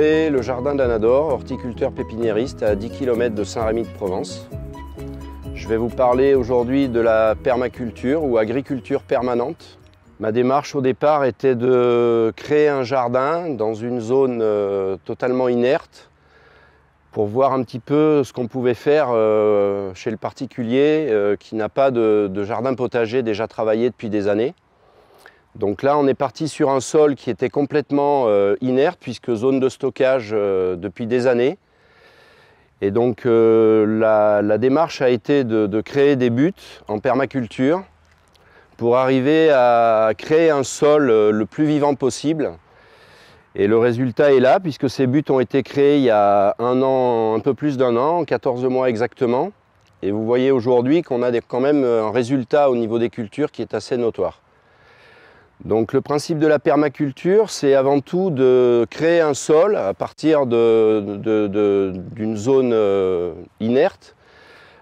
le jardin d'Anador, horticulteur pépiniériste à 10 km de Saint-Rémy-de-Provence. Je vais vous parler aujourd'hui de la permaculture ou agriculture permanente. Ma démarche au départ était de créer un jardin dans une zone euh, totalement inerte pour voir un petit peu ce qu'on pouvait faire euh, chez le particulier euh, qui n'a pas de jardin potager déjà travaillé depuis des années. Donc là, on est parti sur un sol qui était complètement euh, inerte, puisque zone de stockage euh, depuis des années. Et donc euh, la, démarche a été de, créer des buts en permaculture pour arriver à créer un sol le plus vivant possible. Et le résultat est là, puisque ces buts ont été créés il y a un an, un peu plus d'un an, 14 mois exactement. Et vous voyez aujourd'hui qu'on a quand même un résultat au niveau des cultures qui est assez notoire. Donc le principe de la permaculture, c'est avant tout de créer un sol à partir d'une zone euh, inerte,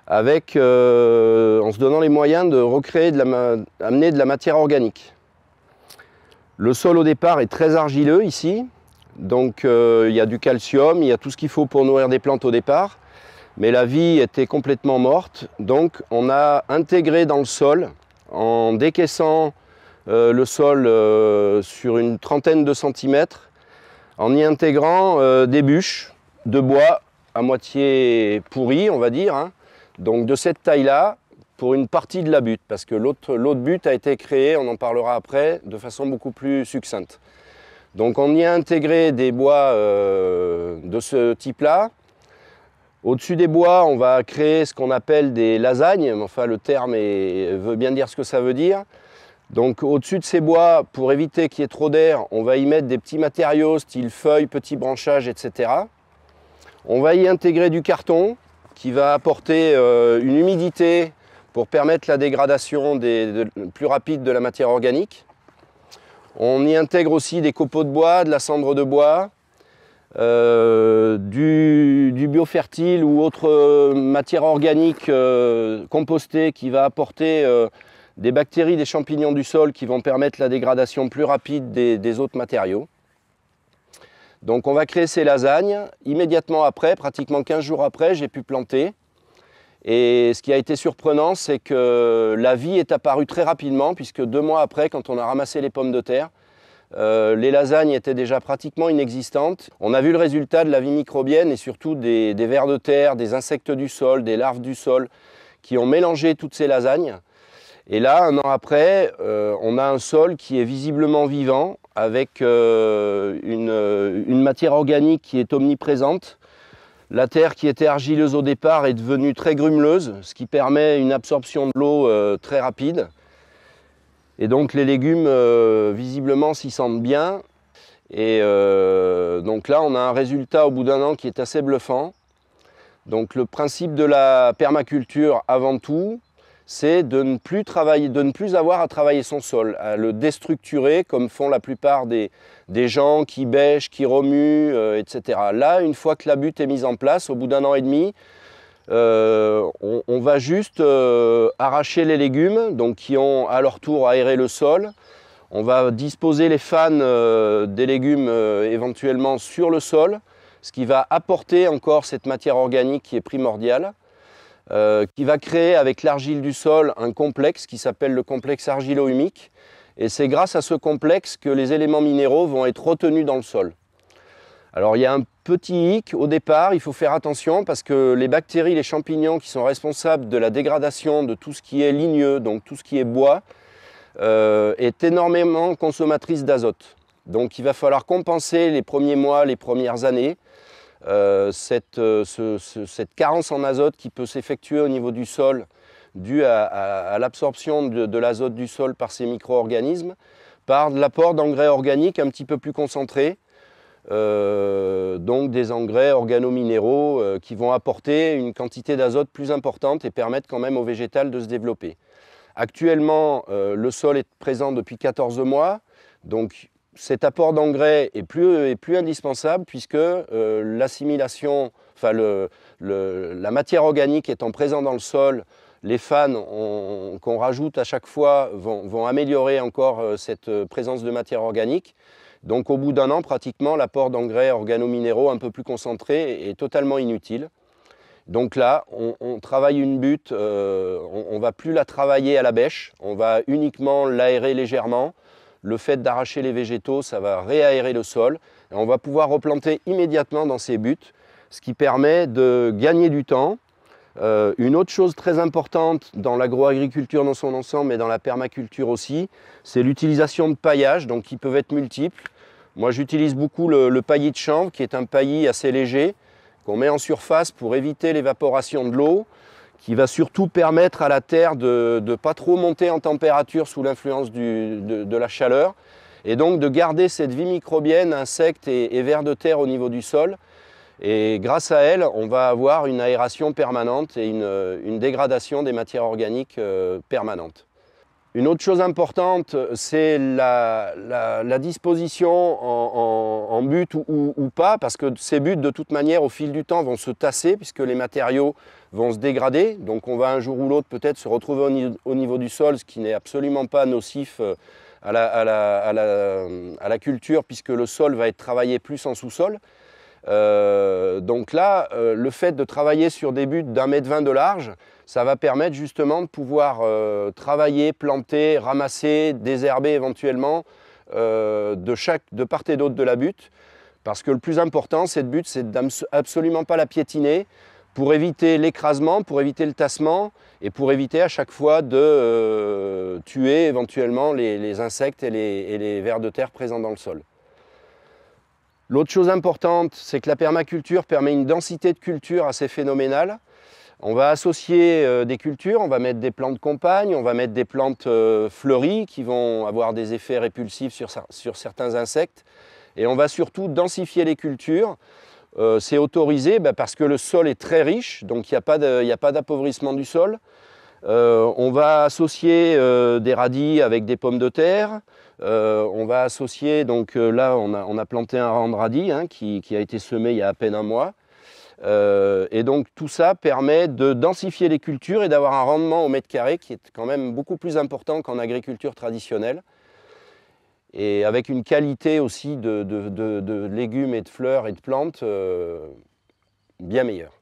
avec, euh, en se donnant les moyens de recréer, de la, amener de la matière organique. Le sol au départ est très argileux ici, donc euh, il y a du calcium, il y a tout ce qu'il faut pour nourrir des plantes au départ, mais la vie était complètement morte, donc on a intégré dans le sol, en décaissant euh, le sol euh, sur une trentaine de centimètres en y intégrant euh, des bûches de bois à moitié pourri on va dire. Hein. Donc de cette taille-là pour une partie de la butte, parce que l'autre butte a été créée, on en parlera après, de façon beaucoup plus succincte. Donc on y a intégré des bois de ce type-là, au-dessus des bois, on va créer ce qu'on appelle des lasagnes, enfin le terme veut bien dire ce que ça veut dire. Donc au-dessus de ces bois, pour éviter qu'il y ait trop d'air, on va y mettre des petits matériaux, style feuilles, petits branchages, etc. On va y intégrer du carton qui va apporter euh, une humidité pour permettre la dégradation plus rapide de la matière organique. On y intègre aussi des copeaux de bois, de la cendre de bois, euh, du, biofertile ou autre euh, matière organique compostée qui va apporter des bactéries, des champignons du sol qui vont permettre la dégradation plus rapide des, autres matériaux. Donc on va créer ces lasagnes. Immédiatement après, pratiquement 15 jours après, j'ai pu planter. Et ce qui a été surprenant, c'est que la vie est apparue très rapidement, puisque deux mois après, quand on a ramassé les pommes de terre, euh, les lasagnes étaient déjà pratiquement inexistantes. On a vu le résultat de la vie microbienne et surtout des vers de terre, des insectes du sol, des larves du sol, qui ont mélangé toutes ces lasagnes et là, un an après, euh, on a un sol qui est visiblement vivant, avec euh, euh, une, matière organique qui est omniprésente. La terre qui était argileuse au départ est devenue très grumeleuse, ce qui permet une absorption de l'eau très rapide. Et donc les légumes, visiblement, s'y sentent bien. Et donc là, on a un résultat au bout d'un an qui est assez bluffant. Donc le principe de la permaculture avant tout, c'est de ne plus de ne plus avoir à travailler son sol, à le déstructurer comme font la plupart des, gens qui bêchent, qui remuent, euh, etc. Là, une fois que la butte est mise en place, au bout d'un an et demi, euh, on, va juste euh, arracher les légumes, donc qui ont à leur tour aéré le sol. On va disposer les fans des légumes éventuellement sur le sol, ce qui va apporter encore cette matière organique qui est primordiale. Euh, qui va créer avec l'argile du sol un complexe qui s'appelle le complexe argilo-humique. Et c'est grâce à ce complexe que les éléments minéraux vont être retenus dans le sol. Alors il y a un petit hic au départ, il faut faire attention parce que les bactéries, les champignons qui sont responsables de la dégradation de tout ce qui est ligneux, donc tout ce qui est bois, euh, est énormément consommatrice d'azote. Donc il va falloir compenser les premiers mois, les premières années euh, cette, euh, cette, carence en azote qui peut s'effectuer au niveau du sol, due à, l'absorption de, l'azote du sol par ces micro-organismes, par l'apport d'engrais organiques un petit peu plus concentrés, euh, donc des engrais organominéraux minéraux qui vont apporter une quantité d'azote plus importante et permettre quand même aux végétales de se développer. Actuellement, le sol est présent depuis 14 mois, donc cet apport d'engrais est plus, indispensable puisque euh, l'assimilation, enfin la matière organique étant présente dans le sol, les fans qu'on rajoute à chaque fois vont, améliorer encore euh, cette euh, présence de matière organique. Donc au bout d'un an, pratiquement, l'apport d'engrais organominéraux un peu plus concentré est totalement inutile. Donc là, on, travaille une butte, on ne va plus la travailler à la bêche, on va uniquement l'aérer légèrement, le fait d'arracher les végétaux, ça va réaérer le sol. Et on va pouvoir replanter immédiatement dans ces buts, ce qui permet de gagner du temps. Euh, une autre chose très importante dans l'agroagriculture dans son ensemble, mais dans la permaculture aussi, c'est l'utilisation de paillages, donc qui peuvent être multiples. Moi, j'utilise beaucoup le, paillis de chanvre, qui est un paillis assez léger, qu'on met en surface pour éviter l'évaporation de l'eau qui va surtout permettre à la terre de ne pas trop monter en température sous l'influence de, la chaleur et donc de garder cette vie microbienne, insectes et, vers de terre au niveau du sol. Et grâce à elle, on va avoir une aération permanente et une, dégradation des matières organiques euh, permanentes. Une autre chose importante, c'est la, disposition en, but ou, pas, parce que ces buts, de toute manière, au fil du temps, vont se tasser, puisque les matériaux vont se dégrader. Donc on va un jour ou l'autre peut-être se retrouver au niveau, du sol, ce qui n'est absolument pas nocif euh, à la culture, puisque le sol va être travaillé plus en sous-sol. Euh, donc là, euh, le fait de travailler sur des buttes d'un mètre vingt de large, ça va permettre justement de pouvoir euh, travailler, planter, ramasser, désherber éventuellement de, chaque, part et d'autre de la butte. Parce que le plus important, cette butte, c'est d'absolument pas la piétiner pour éviter l'écrasement, pour éviter le tassement et pour éviter à chaque fois de tuer éventuellement les, insectes et les vers de terre présents dans le sol. L'autre chose importante, c'est que la permaculture permet une densité de culture assez phénoménale. On va associer euh, des cultures, on va mettre des plantes compagnes, on va mettre des plantes euh, fleuries qui vont avoir des effets répulsifs sur, certains insectes. Et on va surtout densifier les cultures. Euh, c'est autorisé bah, parce que le sol est très riche, donc il n'y a pas d'appauvrissement du sol. on va associer des radis avec des pommes de terre. Euh, on va associer, donc euh, là on a, planté un rang de radis hein, qui, a été semé il y a à peine un mois. Euh, et donc tout ça permet de densifier les cultures et d'avoir un rendement au mètre carré qui est quand même beaucoup plus important qu'en agriculture traditionnelle. Et avec une qualité aussi de, légumes et de fleurs et de plantes bien meilleure.